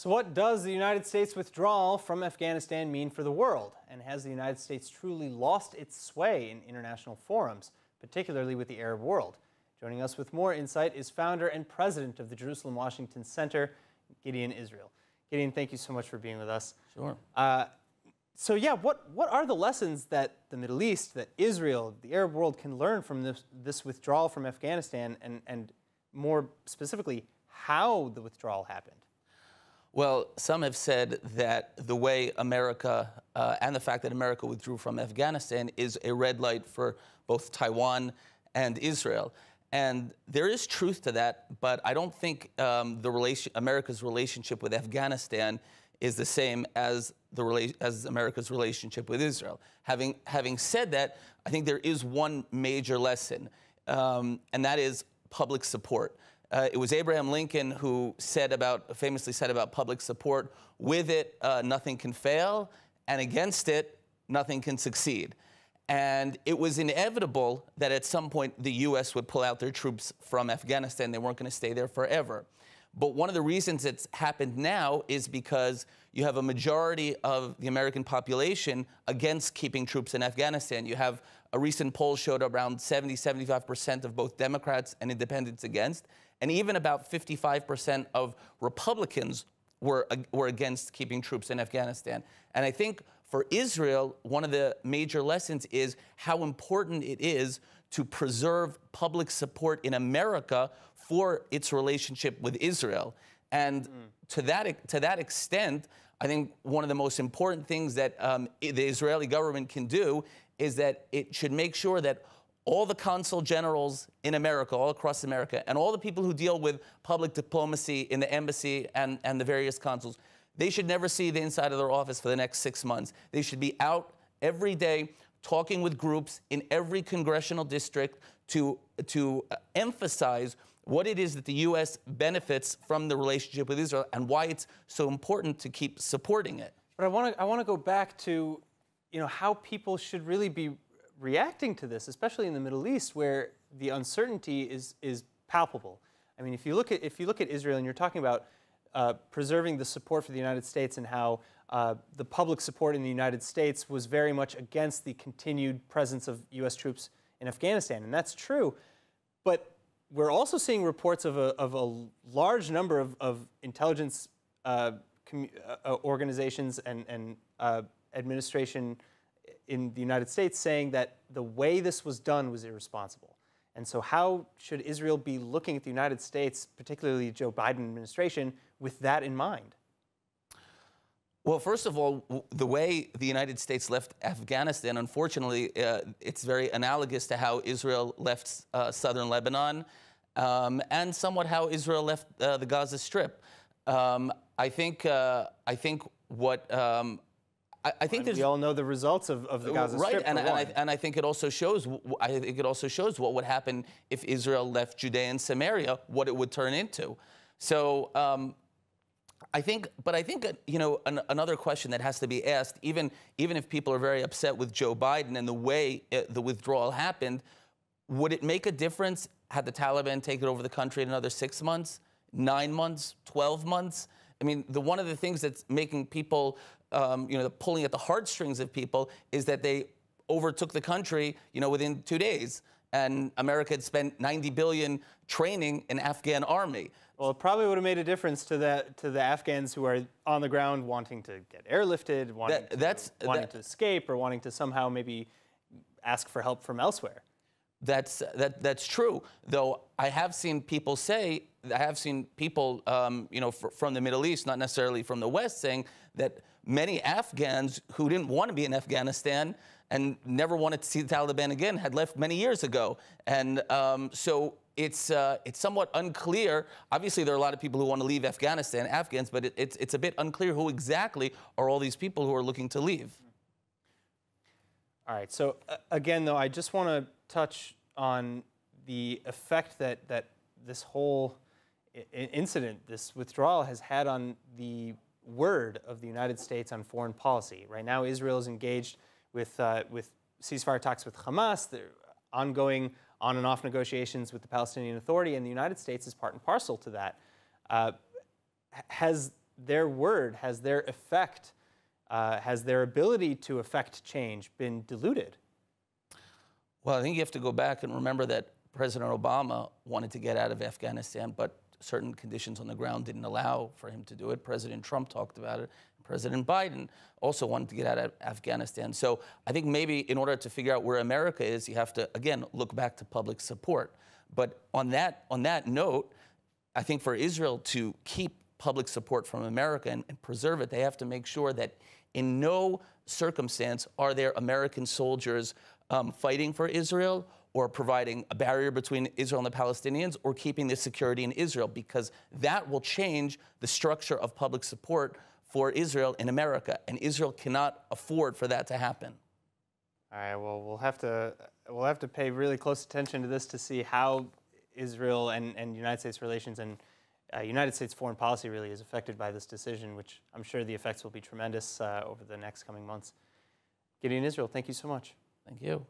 So, what does the United States withdrawal from Afghanistan mean for the world? And has the United States truly lost its sway in international forums, particularly with the Arab world? Joining us with more insight is founder and president of the Jerusalem Washington Center, Gideon Israel. Gideon, thank you so much for being with us. Sure. Uh, so, yeah, what, what are the lessons that the Middle East, that Israel, the Arab world can learn from this, this withdrawal from Afghanistan, and, and more specifically, how the withdrawal happened? Well, some have said that the way America uh, and the fact that America withdrew from Afghanistan is a red light for both Taiwan and Israel. And there is truth to that, but I don't think um, the relation, America's relationship with Afghanistan is the same as the rela- as America's relationship with Israel. Having having said that, I think there is one major lesson, um, and that is public support. Uh, it was Abraham Lincoln who said about, famously said about public support, with it, uh, nothing can fail, and against it, nothing can succeed. And it was inevitable that at some point the US would pull out their troops from Afghanistan. They weren't going to stay there forever. But one of the reasons it's happened now is because you have a majority of the American population against keeping troops in Afghanistan. You have a recent poll showed around 70, 75% of both Democrats and independents against, and even about 55% of Republicans were, were against keeping troops in Afghanistan. And I think for Israel, one of the major lessons is how important it is to preserve public support in America for its relationship with Israel. And mm. to, that, to that extent, I think one of the most important things that um, the Israeli government can do is that it should make sure that all the consul generals in America, all across America, and all the people who deal with public diplomacy in the embassy and, and the various consuls, they should never see the inside of their office for the next six months. They should be out every day talking with groups in every congressional district to, to emphasize what it is that the U.S. benefits from the relationship with Israel and why it's so important to keep supporting it. But I want to I want to go back to, you know, how people should really be reacting to this, especially in the Middle East, where the uncertainty is is palpable. I mean, if you look at if you look at Israel, and you're talking about uh, preserving the support for the United States and how uh, the public support in the United States was very much against the continued presence of U.S. troops in Afghanistan, and that's true. But we're also seeing reports of a, of a large number of, of intelligence uh, uh, uh organizations and, and uh, administration in the United States saying that the way this was done was irresponsible. And so how should Israel be looking at the United States, particularly Joe Biden administration, with that in mind? Well, first of all, the way the United States left Afghanistan, unfortunately, uh, it's very analogous to how Israel left uh, southern Lebanon um, and somewhat how Israel left uh, the Gaza Strip. Um, I think, uh, I think what um, I, I think we all know the results of, of the uh, Gaza right, Strip. Right, and, and, I, and I think it also shows. I think it also shows what would happen if Israel left Judea and Samaria, what it would turn into. So um, I think, but I think uh, you know an, another question that has to be asked, even even if people are very upset with Joe Biden and the way it, uh, the withdrawal happened, would it make a difference had the Taliban taken over the country in another six months, nine months, twelve months? I mean, the one of the things that's making people, um, you know, pulling at the heartstrings of people is that they overtook the country, you know, within two days. And America had spent 90 billion training an Afghan army. Well, it probably would have made a difference to the to the Afghans who are on the ground wanting to get airlifted, wanting, that, to, wanting that, to escape, or wanting to somehow maybe ask for help from elsewhere. That's that that's true. Though I have seen people say, I have seen people, um, you know, fr from the Middle East, not necessarily from the West, saying that many Afghans who didn't want to be in Afghanistan and never wanted to see the Taliban again had left many years ago. And um, so it's uh, it's somewhat unclear. Obviously, there are a lot of people who want to leave Afghanistan, Afghans, but it, it's it's a bit unclear who exactly are all these people who are looking to leave. All right. So uh, again, though, I just want to touch on the effect that, that this whole incident, this withdrawal, has had on the word of the United States on foreign policy. Right now, Israel is engaged with, uh, with ceasefire talks with Hamas, the ongoing on and off negotiations with the Palestinian Authority, and the United States is part and parcel to that. Uh, has their word, has their effect, uh, has their ability to affect change been diluted? Well, I think you have to go back and remember that President Obama wanted to get out of Afghanistan, but certain conditions on the ground didn't allow for him to do it. President Trump talked about it. President Biden also wanted to get out of Afghanistan. So I think maybe in order to figure out where America is, you have to again look back to public support. But on that on that note, I think for Israel to keep public support from America and, and preserve it, they have to make sure that in no circumstance are there American soldiers um, fighting for Israel or providing a barrier between Israel and the Palestinians or keeping the security in Israel because that will change the structure of public support for Israel in America. And Israel cannot afford for that to happen. All right, well, we'll have to, we'll have to pay really close attention to this to see how Israel and, and United States relations and uh, United States foreign policy really is affected by this decision, which I'm sure the effects will be tremendous uh, over the next coming months. Gideon Israel, thank you so much. Thank you.